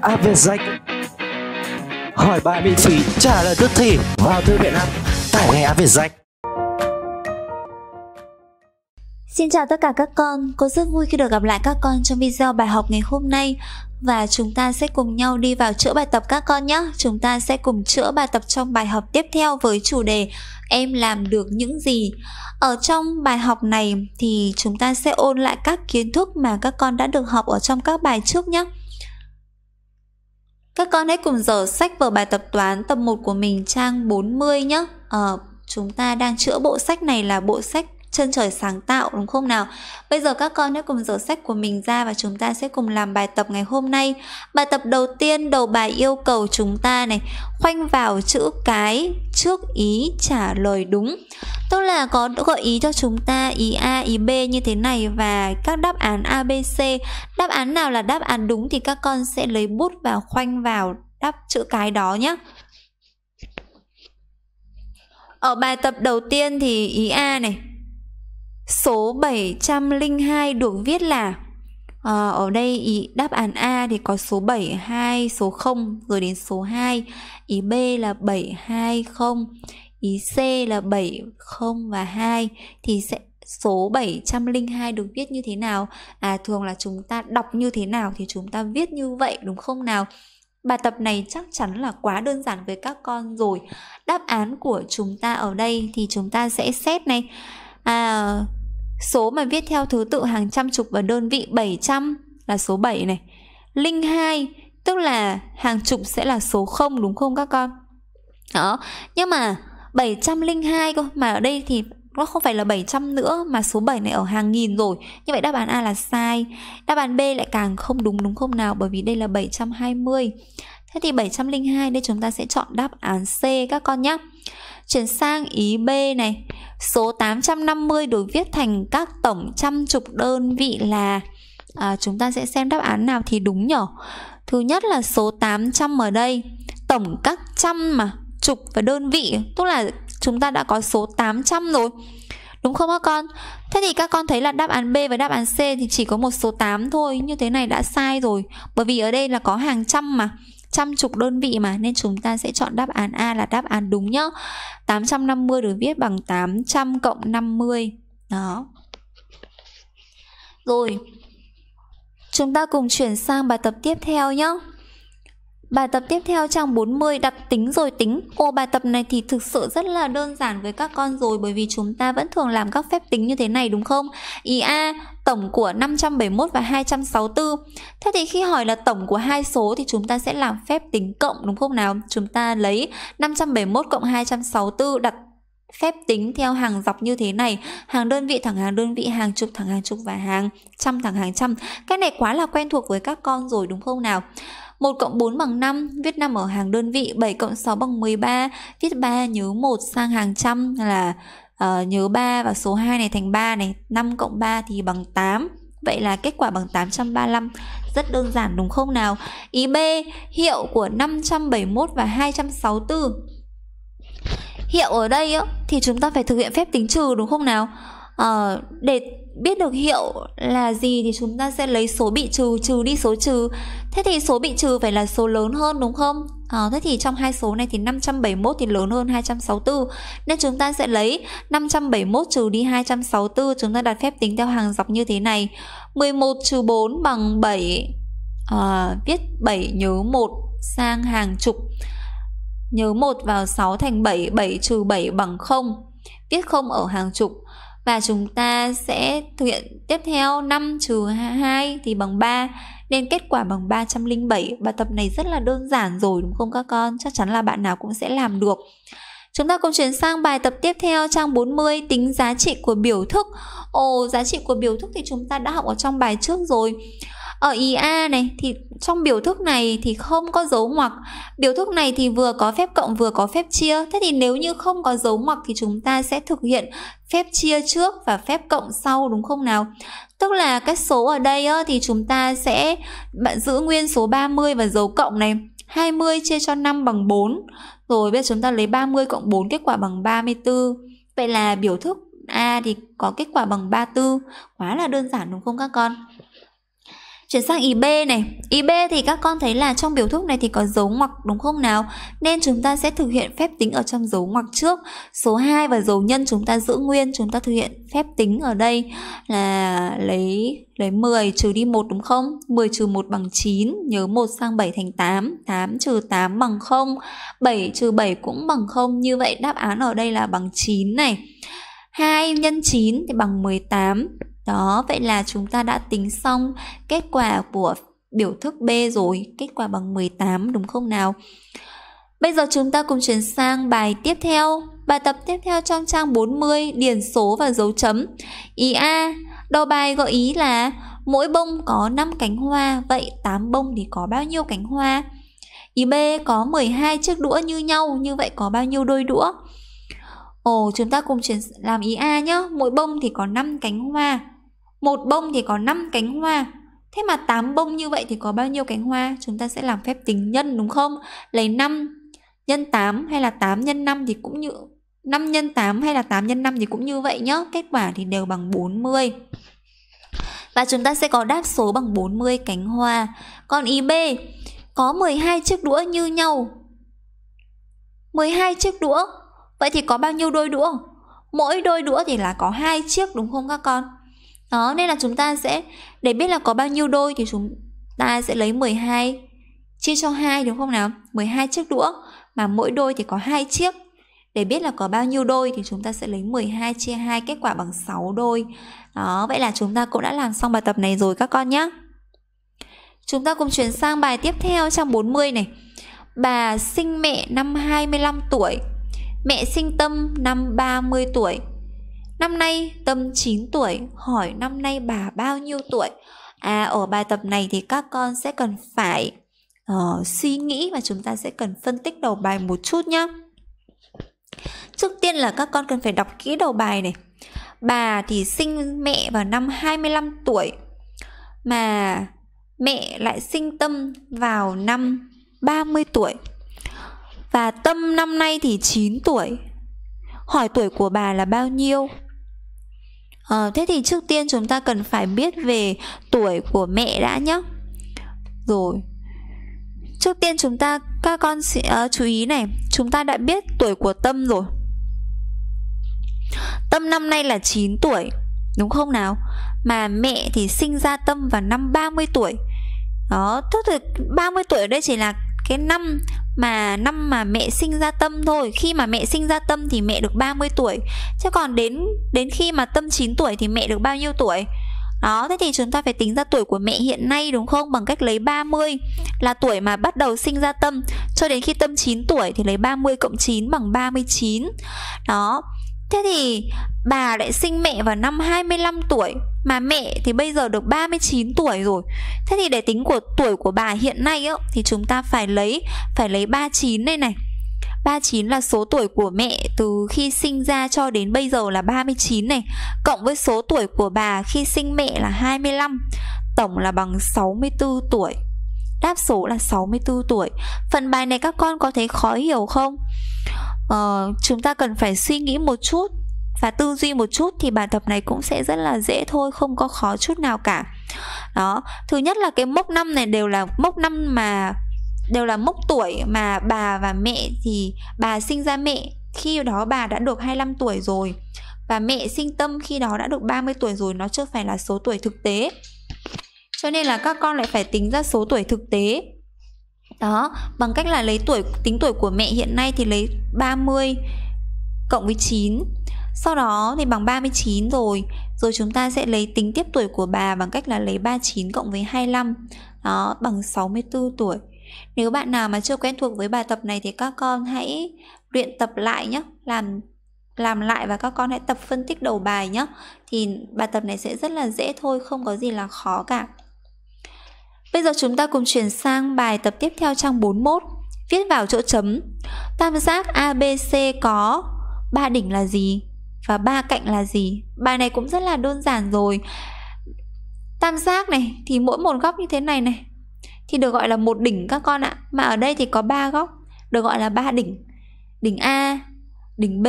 Áp về danh hỏi bài miễn phí trả lời tức thì vào thư viện app tải ngay Áp về danh Xin chào tất cả các con, có rất vui khi được gặp lại các con trong video bài học ngày hôm nay và chúng ta sẽ cùng nhau đi vào chữa bài tập các con nhé. Chúng ta sẽ cùng chữa bài tập trong bài học tiếp theo với chủ đề Em làm được những gì. Ở trong bài học này thì chúng ta sẽ ôn lại các kiến thức mà các con đã được học ở trong các bài trước nhé. Các con hãy cùng dở sách vở bài tập toán tập 1 của mình trang 40 nhé. Ờ, chúng ta đang chữa bộ sách này là bộ sách chân trời sáng tạo đúng không nào? Bây giờ các con hãy cùng dở sách của mình ra và chúng ta sẽ cùng làm bài tập ngày hôm nay. Bài tập đầu tiên đầu bài yêu cầu chúng ta này khoanh vào chữ cái trước ý trả lời đúng. Tức là có gợi ý cho chúng ta ý A, ý B như thế này và các đáp án A, B, C. Đáp án nào là đáp án đúng thì các con sẽ lấy bút và khoanh vào đáp chữ cái đó nhé. Ở bài tập đầu tiên thì ý A này Số 702 được viết là à, Ở đây ý đáp án A thì có số 7, 2, số 0 Rồi đến số 2 Ý B là 720 Ý C là 7, 0 và 2 Thì sẽ số 702 được viết như thế nào À thường là chúng ta đọc như thế nào Thì chúng ta viết như vậy đúng không nào Bài tập này chắc chắn là quá đơn giản với các con rồi. Đáp án của chúng ta ở đây thì chúng ta sẽ xét này à số mà viết theo thứ tự hàng trăm chục và đơn vị 700 là số 7 này linh 2 tức là hàng chục sẽ là số 0 đúng không các con đó nhưng mà 702 cơ mà ở đây thì nó không phải là 700 nữa mà số 7 này ở hàng nghìn rồi. Như vậy đáp án A là sai. Đáp án B lại càng không đúng đúng không nào bởi vì đây là 720. Thế thì 702 đây chúng ta sẽ chọn đáp án C các con nhé chuyển sang ý B này số 850 được viết thành các tổng trăm chục đơn vị là à, chúng ta sẽ xem đáp án nào thì đúng nhở thứ nhất là số 800 ở đây tổng các trăm mà chục và đơn vị tức là chúng ta đã có số 800 rồi Đúng không các con? Thế thì các con thấy là đáp án B và đáp án C thì chỉ có một số 8 thôi Như thế này đã sai rồi Bởi vì ở đây là có hàng trăm mà trăm chục đơn vị mà nên chúng ta sẽ chọn đáp án A là đáp án đúng nhá 850 được viết bằng 800 cộng 50 đó rồi chúng ta cùng chuyển sang bài tập tiếp theo nhé Bài tập tiếp theo trang 40 đặc tính rồi tính. Ô bài tập này thì thực sự rất là đơn giản với các con rồi bởi vì chúng ta vẫn thường làm các phép tính như thế này đúng không? Ý A tổng của 571 và 264. Thế thì khi hỏi là tổng của hai số thì chúng ta sẽ làm phép tính cộng đúng không nào? Chúng ta lấy 571 cộng 264 đặt phép tính theo hàng dọc như thế này hàng đơn vị thẳng hàng đơn vị hàng chục thẳng hàng chục và hàng trăm thẳng hàng trăm cái này quá là quen thuộc với các con rồi đúng không nào 1 cộng 4 bằng 5, viết 5 ở hàng đơn vị, 7 cộng 6 bằng 13, viết 3 nhớ 1 sang hàng trăm là uh, nhớ 3 và số 2 này thành 3 này, 5 cộng 3 thì bằng 8. Vậy là kết quả bằng 835 Rất đơn giản đúng không nào Ý B hiệu của 571 và 264 Hiệu ở đây thì chúng ta phải thực hiện phép tính trừ đúng không nào à, Để biết được hiệu là gì thì chúng ta sẽ lấy số bị trừ trừ đi số trừ thế thì số bị trừ phải là số lớn hơn đúng không à, thế thì trong hai số này thì 571 thì lớn hơn 264 nên chúng ta sẽ lấy 571 trừ đi 264 chúng ta đặt phép tính theo hàng dọc như thế này 11 trừ 4 bằng 7 à, ờ, viết 7 nhớ 1 sang hàng chục nhớ 1 vào 6 thành 7 7 trừ 7 bằng 0 viết 0 ở hàng chục và chúng ta sẽ thực hiện tiếp theo 5 trừ 2 thì bằng 3 nên kết quả bằng 307 bài tập này rất là đơn giản rồi đúng không các con chắc chắn là bạn nào cũng sẽ làm được Chúng ta cùng chuyển sang bài tập tiếp theo trang 40 tính giá trị của biểu thức. Ồ, giá trị của biểu thức thì chúng ta đã học ở trong bài trước rồi ở ờ, IA này thì trong biểu thức này thì không có dấu ngoặc biểu thức này thì vừa có phép cộng vừa có phép chia thế thì nếu như không có dấu ngoặc thì chúng ta sẽ thực hiện phép chia trước và phép cộng sau đúng không nào tức là các số ở đây á, thì chúng ta sẽ bạn giữ nguyên số 30 và dấu cộng này 20 chia cho 5 bằng 4 rồi bây giờ chúng ta lấy 30 cộng 4 kết quả bằng 34 vậy là biểu thức A thì có kết quả bằng 34 quá là đơn giản đúng không các con Chuyển sang ý B này Ý B thì các con thấy là trong biểu thức này thì có dấu ngoặc đúng không nào Nên chúng ta sẽ thực hiện phép tính ở trong dấu ngoặc trước Số 2 và dấu nhân chúng ta giữ nguyên Chúng ta thực hiện phép tính ở đây là lấy lấy 10 trừ đi 1 đúng không 10 trừ 1 bằng 9 Nhớ 1 sang 7 thành 8 8 trừ 8 bằng 0 7 trừ 7 cũng bằng 0 Như vậy đáp án ở đây là bằng 9 này 2 nhân 9 thì bằng 18 đó, vậy là chúng ta đã tính xong kết quả của biểu thức B rồi, kết quả bằng 18 đúng không nào? Bây giờ chúng ta cùng chuyển sang bài tiếp theo. Bài tập tiếp theo trong trang 40 điền số và dấu chấm. Ý A, đầu bài gợi ý là mỗi bông có 5 cánh hoa, vậy 8 bông thì có bao nhiêu cánh hoa? Ý B có 12 chiếc đũa như nhau, như vậy có bao nhiêu đôi đũa? Ồ, chúng ta cùng chuyển làm ý A nhé Mỗi bông thì có 5 cánh hoa một bông thì có 5 cánh hoa Thế mà 8 bông như vậy thì có bao nhiêu cánh hoa? Chúng ta sẽ làm phép tính nhân đúng không? Lấy 5 nhân 8 hay là 8 nhân 5 thì cũng như 5 nhân 8 hay là 8 nhân 5 thì cũng như vậy nhá. Kết quả thì đều bằng 40. Và chúng ta sẽ có đáp số bằng 40 cánh hoa. Còn ý B có 12 chiếc đũa như nhau. 12 chiếc đũa. Vậy thì có bao nhiêu đôi đũa? Mỗi đôi đũa thì là có hai chiếc đúng không các con? Đó, nên là chúng ta sẽ để biết là có bao nhiêu đôi thì chúng ta sẽ lấy 12 chia cho 2 đúng không nào? 12 chiếc đũa mà mỗi đôi thì có hai chiếc. Để biết là có bao nhiêu đôi thì chúng ta sẽ lấy 12 chia 2 kết quả bằng 6 đôi. Đó, vậy là chúng ta cũng đã làm xong bài tập này rồi các con nhé. Chúng ta cùng chuyển sang bài tiếp theo trang 40 này. Bà sinh mẹ năm 25 tuổi, mẹ sinh Tâm năm 30 tuổi. Năm nay Tâm 9 tuổi, hỏi năm nay bà bao nhiêu tuổi? À, ở bài tập này thì các con sẽ cần phải uh, suy nghĩ và chúng ta sẽ cần phân tích đầu bài một chút nhé. Trước tiên là các con cần phải đọc kỹ đầu bài này. Bà thì sinh mẹ vào năm 25 tuổi mà mẹ lại sinh Tâm vào năm 30 tuổi. Và Tâm năm nay thì 9 tuổi. Hỏi tuổi của bà là bao nhiêu? à, thế thì trước tiên chúng ta cần phải biết về tuổi của mẹ đã nhé rồi trước tiên chúng ta các con sẽ uh, chú ý này chúng ta đã biết tuổi của tâm rồi tâm năm nay là 9 tuổi đúng không nào mà mẹ thì sinh ra tâm vào năm 30 tuổi đó tức là 30 tuổi ở đây chỉ là cái năm mà năm mà mẹ sinh ra tâm thôi khi mà mẹ sinh ra tâm thì mẹ được 30 tuổi chứ còn đến đến khi mà tâm 9 tuổi thì mẹ được bao nhiêu tuổi đó, thế thì chúng ta phải tính ra tuổi của mẹ hiện nay đúng không? Bằng cách lấy 30 là tuổi mà bắt đầu sinh ra tâm cho đến khi tâm 9 tuổi thì lấy 30 cộng 9 bằng 39. Đó, Thế thì bà lại sinh mẹ vào năm 25 tuổi Mà mẹ thì bây giờ được 39 tuổi rồi Thế thì để tính của tuổi của bà hiện nay ấy, Thì chúng ta phải lấy Phải lấy 39 đây này 39 là số tuổi của mẹ từ khi sinh ra cho đến bây giờ là 39 này Cộng với số tuổi của bà khi sinh mẹ là 25 Tổng là bằng 64 tuổi Đáp số là 64 tuổi Phần bài này các con có thấy khó hiểu không? uh, chúng ta cần phải suy nghĩ một chút và tư duy một chút thì bài tập này cũng sẽ rất là dễ thôi không có khó chút nào cả đó thứ nhất là cái mốc năm này đều là mốc năm mà đều là mốc tuổi mà bà và mẹ thì bà sinh ra mẹ khi đó bà đã được 25 tuổi rồi và mẹ sinh tâm khi đó đã được 30 tuổi rồi nó chưa phải là số tuổi thực tế cho nên là các con lại phải tính ra số tuổi thực tế đó, bằng cách là lấy tuổi tính tuổi của mẹ hiện nay thì lấy 30 cộng với 9. Sau đó thì bằng 39 rồi, rồi chúng ta sẽ lấy tính tiếp tuổi của bà bằng cách là lấy 39 cộng với 25. Đó, bằng 64 tuổi. Nếu bạn nào mà chưa quen thuộc với bài tập này thì các con hãy luyện tập lại nhé, làm làm lại và các con hãy tập phân tích đầu bài nhé. Thì bài tập này sẽ rất là dễ thôi, không có gì là khó cả. Bây giờ chúng ta cùng chuyển sang bài tập tiếp theo trang 41 Viết vào chỗ chấm Tam giác ABC có ba đỉnh là gì? Và ba cạnh là gì? Bài này cũng rất là đơn giản rồi Tam giác này thì mỗi một góc như thế này này Thì được gọi là một đỉnh các con ạ Mà ở đây thì có ba góc Được gọi là ba đỉnh Đỉnh A, đỉnh B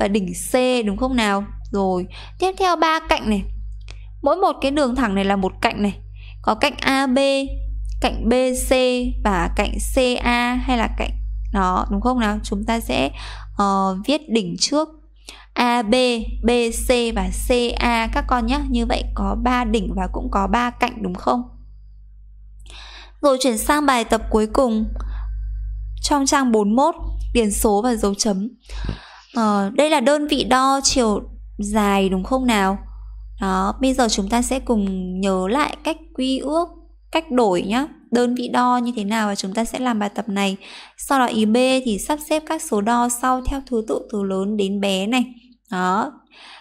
và đỉnh C đúng không nào? Rồi, tiếp theo ba cạnh này Mỗi một cái đường thẳng này là một cạnh này có cạnh AB cạnh BC và cạnh CA hay là cạnh đó đúng không nào chúng ta sẽ uh, viết đỉnh trước AB, BC và CA các con nhé Như vậy có 3 đỉnh và cũng có 3 cạnh đúng không? Rồi chuyển sang bài tập cuối cùng Trong trang 41 Điền số và dấu chấm à, Đây là đơn vị đo chiều dài đúng không nào? Đó, bây giờ chúng ta sẽ cùng nhớ lại cách quy ước, cách đổi nhá, đơn vị đo như thế nào và chúng ta sẽ làm bài tập này. Sau đó ý B thì sắp xếp các số đo sau theo thứ tự từ lớn đến bé này. Đó.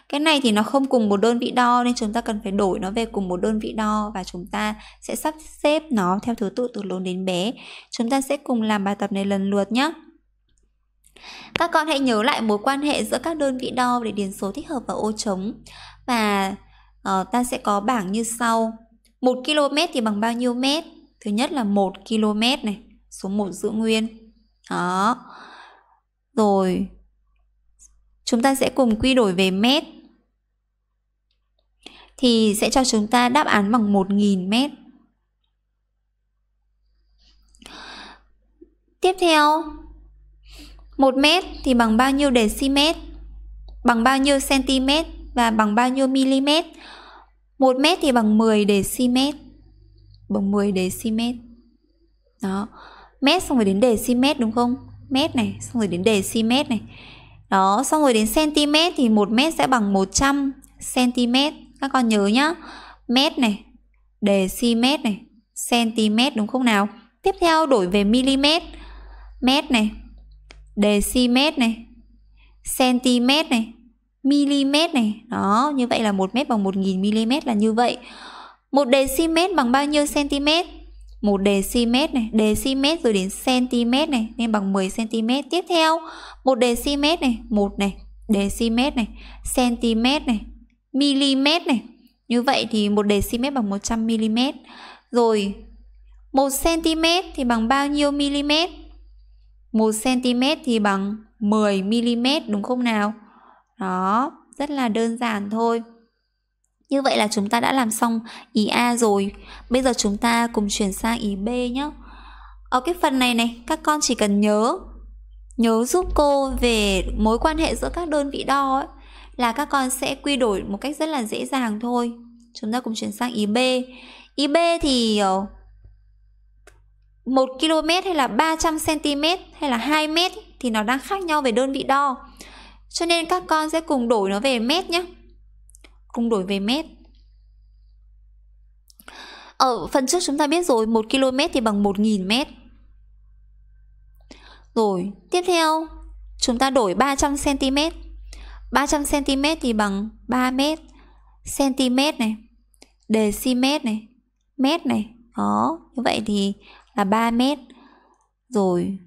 Cái này thì nó không cùng một đơn vị đo nên chúng ta cần phải đổi nó về cùng một đơn vị đo và chúng ta sẽ sắp xếp nó theo thứ tự từ lớn đến bé. Chúng ta sẽ cùng làm bài tập này lần lượt nhé. Các con hãy nhớ lại mối quan hệ giữa các đơn vị đo để điền số thích hợp vào ô trống và Ờ, ta sẽ có bảng như sau. 1 km thì bằng bao nhiêu mét? Thứ nhất là 1 km này, số 1 giữ nguyên. Đó. Rồi chúng ta sẽ cùng quy đổi về mét. Thì sẽ cho chúng ta đáp án bằng 1000 mét. Tiếp theo, 1 mét thì bằng bao nhiêu decimet? Bằng bao nhiêu cm và bằng bao nhiêu mm? 1 mét thì bằng 10 dm bằng 10 dm đó mét xong rồi đến dm đúng không mét này xong rồi đến dm này đó xong rồi đến cm thì 1 mét sẽ bằng 100 cm các con nhớ nhá mét này dm này cm đúng không nào tiếp theo đổi về mm mét này dm này cm này mm này đó như vậy là một mét bằng một nghìn mm là như vậy Một decimet bằng bao nhiêu cm Một decimet này decimet rồi đến cm này nên bằng 10 cm tiếp theo một decimet này một này decimet này cm này mm này như vậy thì một decimet bằng 100 mm rồi 1 cm thì bằng bao nhiêu mm 1 cm thì bằng 10 mm đúng không nào đó, rất là đơn giản thôi. Như vậy là chúng ta đã làm xong ý A rồi. Bây giờ chúng ta cùng chuyển sang ý B nhé. Ở cái phần này này, các con chỉ cần nhớ nhớ giúp cô về mối quan hệ giữa các đơn vị đo ấy là các con sẽ quy đổi một cách rất là dễ dàng thôi. Chúng ta cùng chuyển sang ý B. Ý B thì 1 ờ, km hay là 300 cm hay là 2 m thì nó đang khác nhau về đơn vị đo. Cho nên các con sẽ cùng đổi nó về mét nhé. Cùng đổi về mét. Ở phần trước chúng ta biết rồi, 1 km thì bằng 1000 mét. Rồi, tiếp theo chúng ta đổi 300 cm. 300 cm thì bằng 3 mét cm này, decimet này, mét này. Đó, như vậy thì là 3 mét Rồi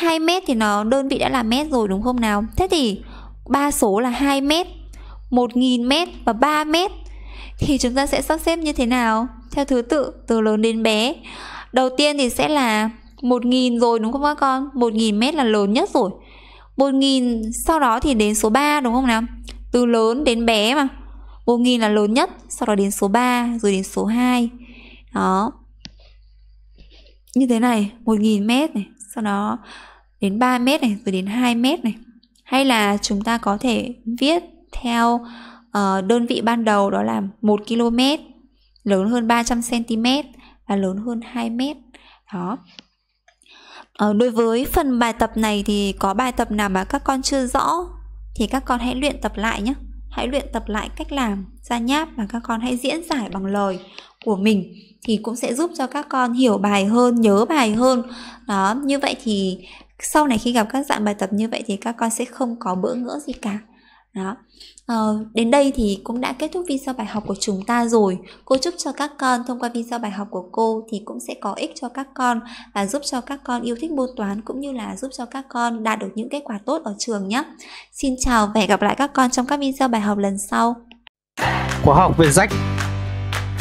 2 mét thì nó đơn vị đã là mét rồi đúng không nào thế thì ba số là 2 mét 1.000 mét và 3 mét thì chúng ta sẽ sắp xếp như thế nào theo thứ tự từ lớn đến bé đầu tiên thì sẽ là 1.000 rồi đúng không các con 1.000 mét là lớn nhất rồi 1.000 sau đó thì đến số 3 đúng không nào từ lớn đến bé mà 1.000 là lớn nhất sau đó đến số 3 rồi đến số 2 đó như thế này 1.000 mét này sau đó đến 3 mét này rồi đến 2 mét này hay là chúng ta có thể viết theo uh, đơn vị ban đầu đó là 1 km lớn hơn 300 cm và lớn hơn 2 mét đó Ờ, đối với phần bài tập này thì có bài tập nào mà các con chưa rõ thì các con hãy luyện tập lại nhé. Hãy luyện tập lại cách làm ra nháp và các con hãy diễn giải bằng lời của mình thì cũng sẽ giúp cho các con hiểu bài hơn nhớ bài hơn đó như vậy thì sau này khi gặp các dạng bài tập như vậy thì các con sẽ không có bỡ ngỡ gì cả đó ờ, đến đây thì cũng đã kết thúc video bài học của chúng ta rồi cô chúc cho các con thông qua video bài học của cô thì cũng sẽ có ích cho các con và giúp cho các con yêu thích môn toán cũng như là giúp cho các con đạt được những kết quả tốt ở trường nhé xin chào và hẹn gặp lại các con trong các video bài học lần sau khóa học về rách